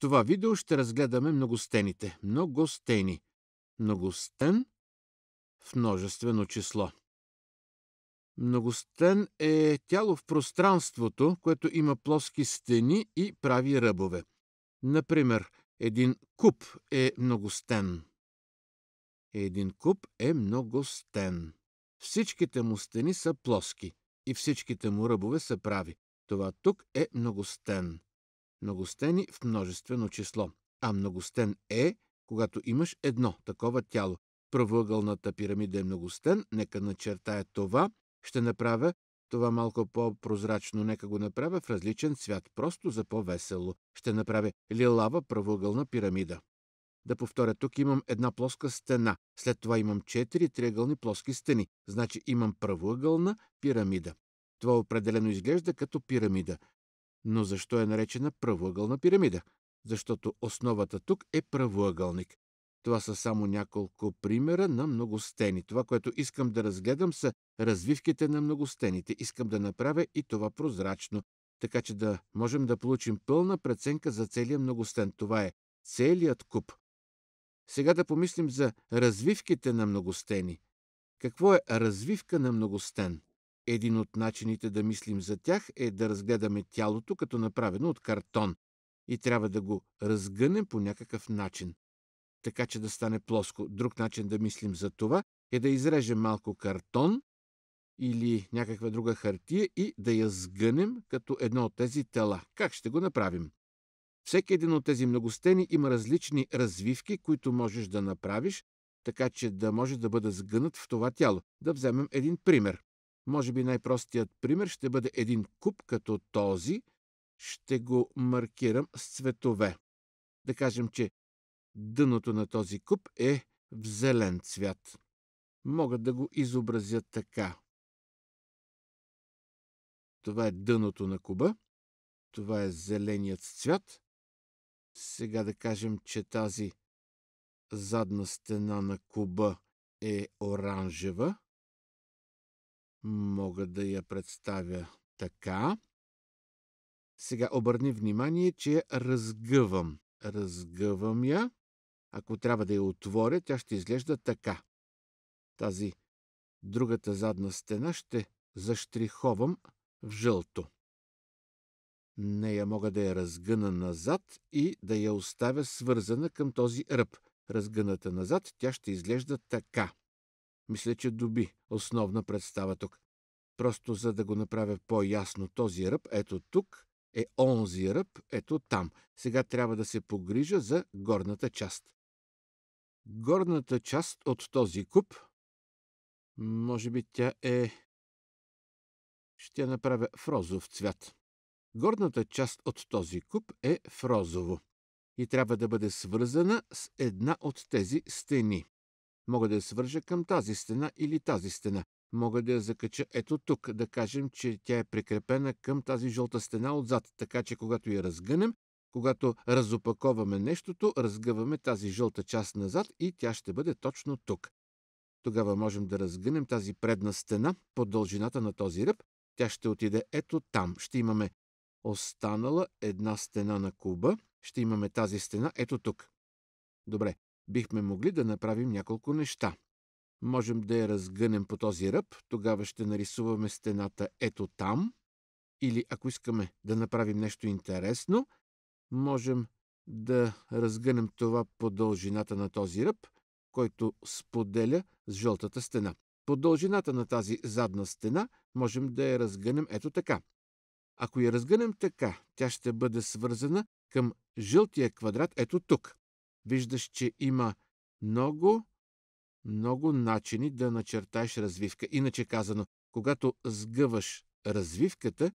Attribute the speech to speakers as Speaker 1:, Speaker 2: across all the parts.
Speaker 1: това видео ще разгледаме многостените. Многостени. Многостен в множествено число. Многостен е тяло в пространството, което има плоски стени и прави ръбове. Например, един куб е многостен. Един куб е многостен. Всичките му стени са плоски и всичките му ръбове са прави. Това тук е многостен многостени в множествено число, а многостен е, когато имаш едно такова тяло. Правоъгълната пирамида е многостен, нека начертая това, ще направя това малко по-прозрачно, нека го направя в различен свят, просто за по-весело. Ще направя лилава правоъгълна пирамида. Да повторя, тук имам една плоска стена, след това имам четири триъгълни плоски стени, значи имам правоъгълна пирамида. Това определено изглежда като пирамида. Но защо е наречена правоъгълна пирамида? Защото основата тук е правоъгълник. Това са само няколко примера на многостени. Това, което искам да разгледам, са развивките на многостените. Искам да направя и това прозрачно, така че да можем да получим пълна преценка за целия многостен. Това е целият куп. Сега да помислим за развивките на многостени. Какво е развивка на многостен? Един от начините да мислим за тях е да разгледаме тялото като направено от картон и трябва да го разгънем по някакъв начин, така че да стане плоско. Друг начин да мислим за това е да изрежем малко картон или някаква друга хартия и да я сгънем като едно от тези тела. Как ще го направим? Всеки един от тези многостени има различни развивки, които можеш да направиш, така че да може да бъде сгънат в това тяло. Да вземем един пример. Може би най-простият пример ще бъде един куб като този. Ще го маркирам с цветове. Да кажем, че дъното на този куб е в зелен цвят. Мога да го изобразя така. Това е дъното на куба. Това е зеленият цвят. Сега да кажем, че тази задна стена на куба е оранжева. Мога да я представя така. Сега обърни внимание, че я разгъвам. Разгъвам я. Ако трябва да я отворя, тя ще изглежда така. Тази другата задна стена ще заштриховам в жълто. Нея мога да я разгъна назад и да я оставя свързана към този ръб. Разгъната назад, тя ще изглежда така. Мисля, че доби основна представа тук. Просто за да го направя по-ясно, този ръб ето тук е онзи ръб ето там. Сега трябва да се погрижа за горната част. Горната част от този куп, може би тя е... Ще направя в розов цвят. Горната част от този куп е в розово и трябва да бъде свързана с една от тези стени. Мога да я свържа към тази стена или тази стена. Мога да я закача ето тук, да кажем, че тя е прикрепена към тази жълта стена отзад, така че когато я разгънем, когато разопаковаме нещото, разгъваме тази жълта част назад и тя ще бъде точно тук. Тогава можем да разгънем тази предна стена по дължината на този ръб. Тя ще отиде ето там. Ще имаме останала една стена на куба. Ще имаме тази стена ето тук. Добре, бихме могли да направим няколко неща. Можем да я разгънем по този ръб, тогава ще нарисуваме стената ето там. Или ако искаме да направим нещо интересно, можем да разгънем това по дължината на този ръб, който споделя с жълтата стена. По дължината на тази задна стена можем да я разгънем ето така. Ако я разгънем така, тя ще бъде свързана към жълтия квадрат ето тук. Виждаш, че има много, много начини да начертаеш развивка. Иначе казано, когато сгъваш развивката,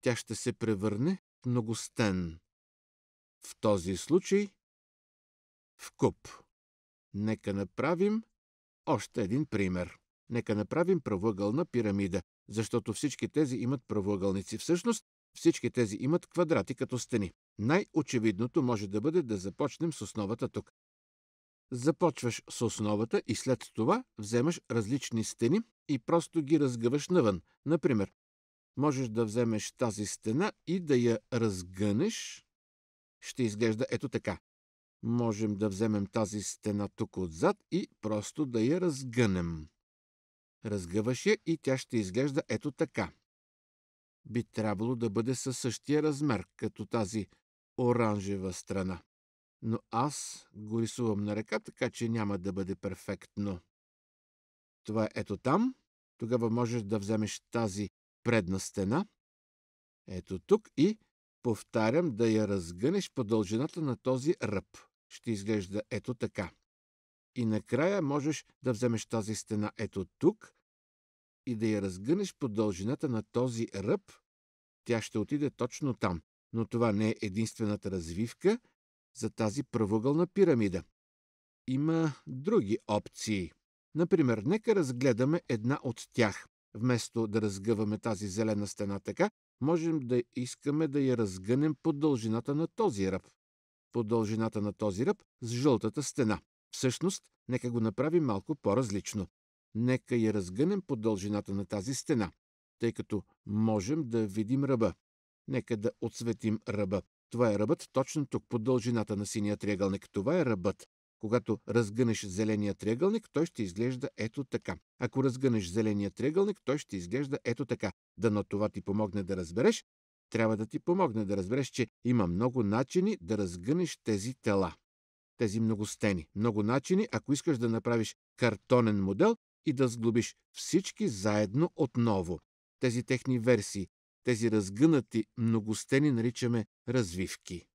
Speaker 1: тя ще се превърне в многостен. В този случай в куп. Нека направим още един пример. Нека направим правоъгълна пирамида, защото всички тези имат правоъгълници. Всъщност, всички тези имат квадрати като стени най-очевидното може да бъде да започнем с основата тук. Започваш с основата и след това вземаш различни стени и просто ги разгъваш навън. Например, можеш да вземеш тази стена и да я разгънеш. Ще изглежда ето така. Можем да вземем тази стена тук отзад и просто да я разгънем. Разгъваш я и тя ще изглежда ето така. Би трябвало да бъде със същия размер, като тази оранжева страна. Но аз го рисувам на ръка, така че няма да бъде перфектно. Това е ето там. Тогава можеш да вземеш тази предна стена. Ето тук и повтарям да я разгънеш по дължината на този ръб. Ще изглежда ето така. И накрая можеш да вземеш тази стена ето тук и да я разгънеш по дължината на този ръб. Тя ще отиде точно там но това не е единствената развивка за тази правоъгълна пирамида. Има други опции. Например, нека разгледаме една от тях. Вместо да разгъваме тази зелена стена така, можем да искаме да я разгънем по дължината на този ръб. По дължината на този ръб с жълтата стена. Всъщност, нека го направим малко по-различно. Нека я разгънем по дължината на тази стена, тъй като можем да видим ръба. Нека да отсветим ръба. Това е ръбът точно тук, по дължината на синия триъгълник. Това е ръбът. Когато разгънеш зеления триъгълник, той ще изглежда ето така. Ако разгънеш зеления триъгълник, той ще изглежда ето така. Да на това ти помогне да разбереш, трябва да ти помогне да разбереш, че има много начини да разгънеш тези тела. Тези много стени, много начини, ако искаш да направиш картонен модел и да сглобиш всички заедно отново. Тези техни версии, тези разгънати многостени наричаме развивки.